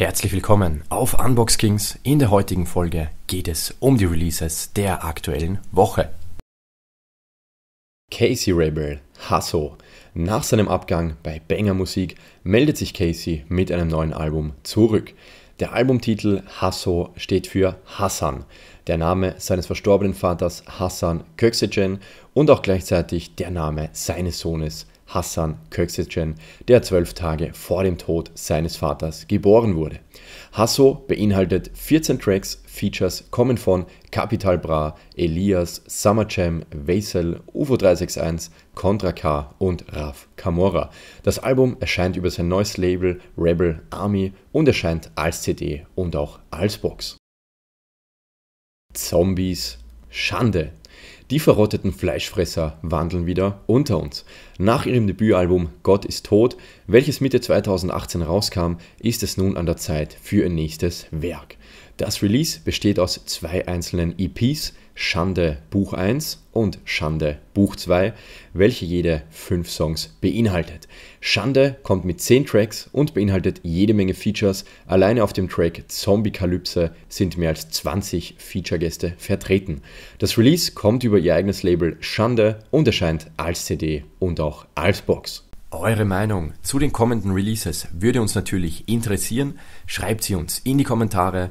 Herzlich willkommen auf Unbox Kings. In der heutigen Folge geht es um die Releases der aktuellen Woche. Casey Rebel, Hasso. Nach seinem Abgang bei Banger Musik meldet sich Casey mit einem neuen Album zurück. Der Albumtitel Hasso steht für Hassan, der Name seines verstorbenen Vaters Hassan Köksegen und auch gleichzeitig der Name seines Sohnes Hassan Köksecen, der zwölf Tage vor dem Tod seines Vaters geboren wurde. Hasso beinhaltet 14 Tracks, Features kommen von Capital Bra, Elias, Summer Jam, Vaisel, UFO 361, Contra K und Raf Camora. Das Album erscheint über sein neues Label Rebel Army und erscheint als CD und auch als Box. Zombies, Schande. Die verrotteten Fleischfresser wandeln wieder unter uns. Nach ihrem Debütalbum Gott ist tot, welches Mitte 2018 rauskam, ist es nun an der Zeit für ihr nächstes Werk. Das Release besteht aus zwei einzelnen EPs, Schande Buch 1 und Schande Buch 2, welche jede fünf Songs beinhaltet. Schande kommt mit zehn Tracks und beinhaltet jede Menge Features. Alleine auf dem Track Zombie Kalypse sind mehr als 20 Feature-Gäste vertreten. Das Release kommt über ihr eigenes Label Schande und erscheint als CD und auch als Box. Eure Meinung zu den kommenden Releases würde uns natürlich interessieren. Schreibt sie uns in die Kommentare